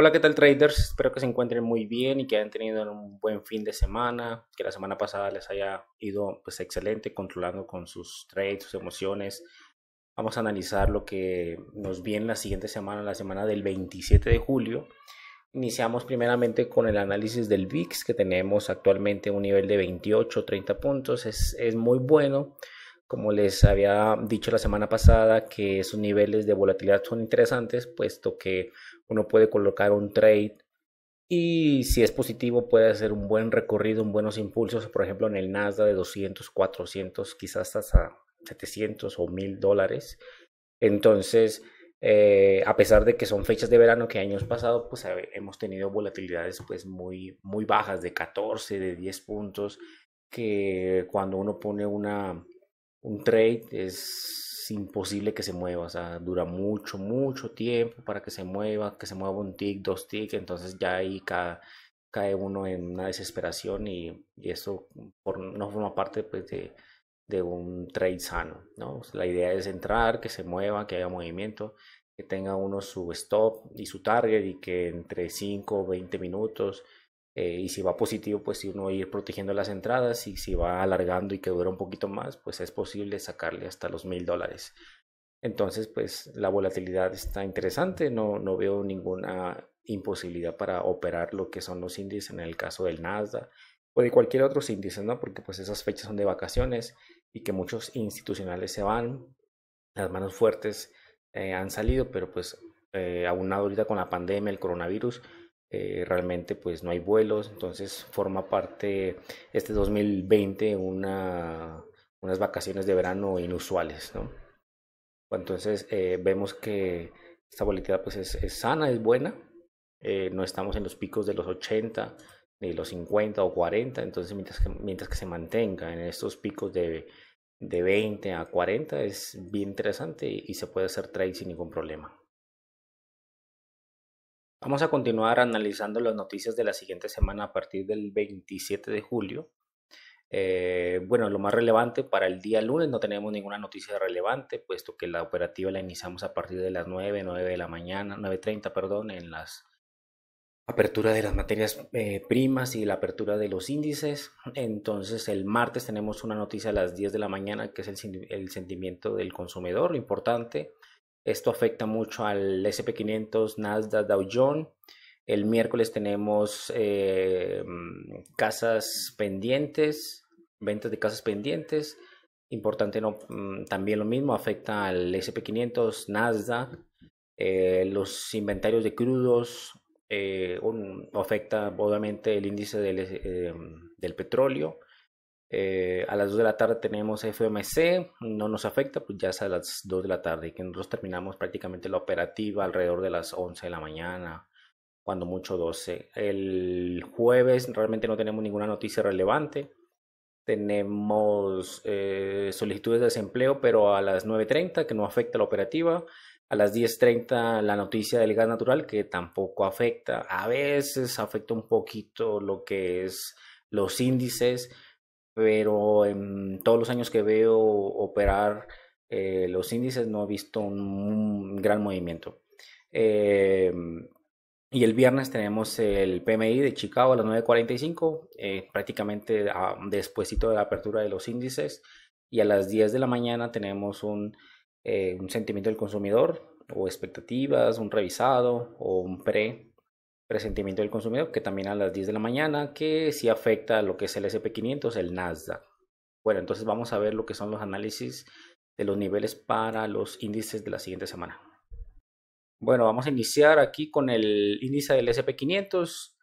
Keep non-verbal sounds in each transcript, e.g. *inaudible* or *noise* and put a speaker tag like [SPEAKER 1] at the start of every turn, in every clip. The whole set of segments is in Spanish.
[SPEAKER 1] Hola, ¿qué tal traders? Espero que se encuentren muy bien y que hayan tenido un buen fin de semana, que la semana pasada les haya ido pues excelente controlando con sus trades, sus emociones. Vamos a analizar lo que nos viene la siguiente semana, la semana del 27 de julio. Iniciamos primeramente con el análisis del VIX, que tenemos actualmente un nivel de 28, 30 puntos. Es, es muy bueno. Como les había dicho la semana pasada, que esos niveles de volatilidad son interesantes, puesto que uno puede colocar un trade y si es positivo puede hacer un buen recorrido, un buenos impulsos, por ejemplo en el Nasdaq de 200, 400, quizás hasta 700 o 1000 dólares. Entonces, eh, a pesar de que son fechas de verano que años pasados, pues hemos tenido volatilidades pues muy, muy bajas de 14, de 10 puntos, que cuando uno pone una, un trade es imposible que se mueva, o sea, dura mucho, mucho tiempo para que se mueva, que se mueva un tick, dos tic, entonces ya ahí cae, uno en una desesperación y, eso no forma parte pues, de, un trade sano, La idea es entrar, que se mueva, que haya movimiento, que tenga uno su stop y su target y que entre 5 o 20 minutos eh, y si va positivo, pues si uno va ir protegiendo las entradas y si va alargando y que dura un poquito más, pues es posible sacarle hasta los mil dólares. Entonces, pues la volatilidad está interesante, no, no veo ninguna imposibilidad para operar lo que son los índices en el caso del Nasdaq o de cualquier otro índice, ¿no? Porque pues esas fechas son de vacaciones y que muchos institucionales se van, las manos fuertes eh, han salido, pero pues eh, aunado ahorita con la pandemia, el coronavirus, eh, realmente pues no hay vuelos, entonces forma parte este 2020 una, unas vacaciones de verano inusuales, ¿no? Entonces eh, vemos que esta volatilidad pues es, sana, es buena, eh, no estamos en los picos de los 80 ni los 50 o 40, entonces mientras que, mientras que se mantenga en estos picos de, de 20 a 40 es bien interesante y se puede hacer trade sin ningún problema. Vamos a continuar analizando las noticias de la siguiente semana a partir del 27 de julio. Eh, bueno, lo más relevante para el día lunes no tenemos ninguna noticia relevante, puesto que la operativa la iniciamos a partir de las 9, 9 de la mañana, 9.30, perdón, en las apertura de las materias eh, primas y la apertura de los índices. Entonces el martes tenemos una noticia a las 10 de la mañana que es el, el sentimiento del consumidor lo importante esto afecta mucho al SP500, Nasdaq, Dow Jones. El miércoles tenemos eh, casas pendientes, ventas de casas pendientes. Importante mm, también lo mismo, afecta al SP500, Nasdaq, eh, los inventarios de crudos, eh, afecta obviamente el índice del eh, petróleo eh, a las 2 de la tarde tenemos FMC, no nos afecta, pues ya es a las 2 de la tarde, y que nosotros terminamos prácticamente la operativa alrededor de las 11 de la mañana, cuando mucho 12. El jueves realmente no tenemos ninguna noticia relevante. Tenemos eh, solicitudes de desempleo, pero a las 9.30, que no afecta la operativa. A las 10.30 la noticia del gas natural, que tampoco afecta. A veces afecta un poquito lo que es los índices pero en todos los años que veo operar eh, los índices no he visto un, gran movimiento. Eh, y el viernes tenemos el PMI de Chicago a las 9.45, eh, prácticamente después de la apertura de los índices. Y a las 10 de la mañana tenemos un, un sentimiento del consumidor o expectativas, un revisado o un pre presentimiento del consumidor, que también a las 10 de la mañana, que sí afecta a lo que es el SP500, el Nasdaq. Bueno, entonces vamos a ver lo que son los análisis de los niveles para los índices de la siguiente semana. Bueno, vamos a iniciar aquí con el índice del SP500.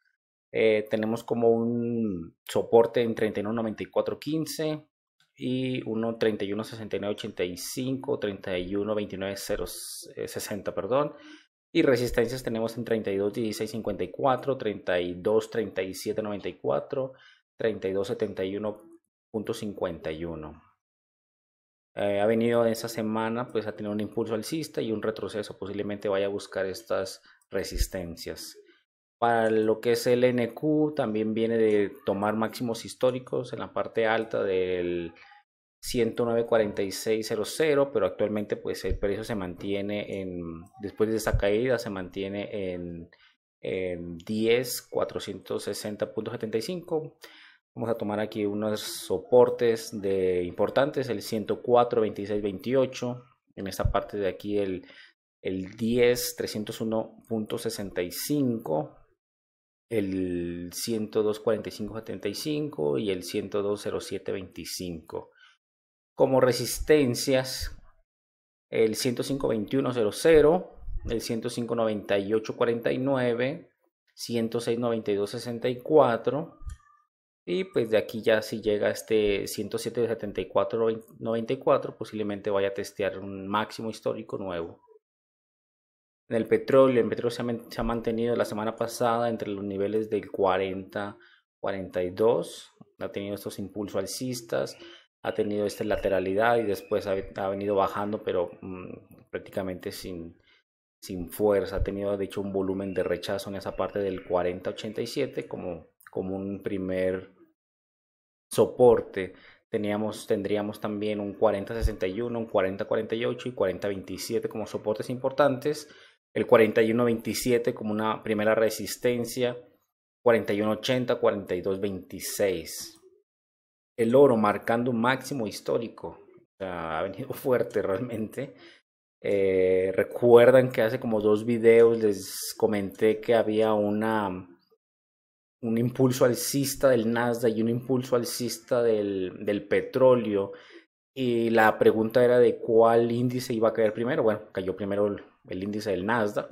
[SPEAKER 1] Eh, tenemos como un soporte en 31.94.15 y 1.31.69.85, 31.29.60, eh, perdón. Y resistencias tenemos en 32, 16, 54, 32, 37, 94, 32, 71.51. ha venido esa semana, pues ha tenido un impulso alcista y un retroceso. Posiblemente vaya a buscar estas resistencias. Para lo que es el NQ, también viene de tomar máximos históricos en la parte alta del 109.4600, pero actualmente pues el precio se mantiene en, después de esa caída, se mantiene en, 10.460.75. Vamos a tomar aquí unos soportes de importantes, el 104.2628, en esta parte de aquí el, el 10.301.65 el 102.45.75 y el 102.07.25 como resistencias el 105.21.00, el 105.98.49, 106.92.64 y pues de aquí ya si llega este 107.74.94 posiblemente vaya a testear un máximo histórico nuevo. En el petróleo, el petróleo se ha, mantenido la semana pasada entre los niveles del 40, 42, ha tenido estos impulsos alcistas ha tenido esta lateralidad y después ha, venido bajando, pero mm, prácticamente sin, sin fuerza. Ha tenido, de hecho, un volumen de rechazo en esa parte del 40-87 como, como un primer soporte. Teníamos, tendríamos también un 40-61, un 40-48 y 40-27 como soportes importantes. El 41-27 como una primera resistencia. 41-80, 42-26 el oro marcando un máximo histórico. ha venido *laughs* fuerte realmente. Eh, recuerdan que hace como dos videos les comenté que había una un impulso alcista del Nasdaq y un impulso alcista del, del petróleo. Y la pregunta era de cuál índice iba a caer primero. Bueno, cayó primero el, el índice del Nasdaq,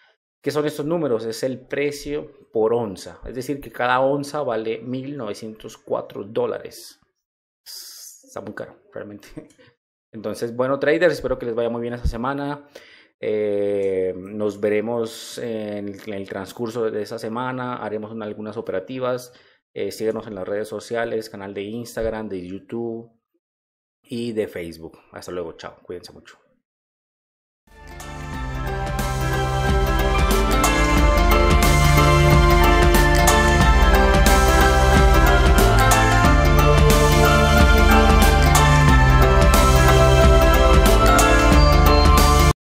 [SPEAKER 1] ¿Qué son estos números? Es el precio por onza. Es decir, que cada onza vale 1.904 dólares. Está muy caro, realmente. *laughs* Entonces, bueno, traders, espero que les vaya muy bien esta semana. Eh, nos veremos en el, transcurso de esa semana. Haremos algunas operativas. Eh, Síguenos en las redes sociales, canal de Instagram, de YouTube y de Facebook. Hasta luego, chao. Cuídense mucho.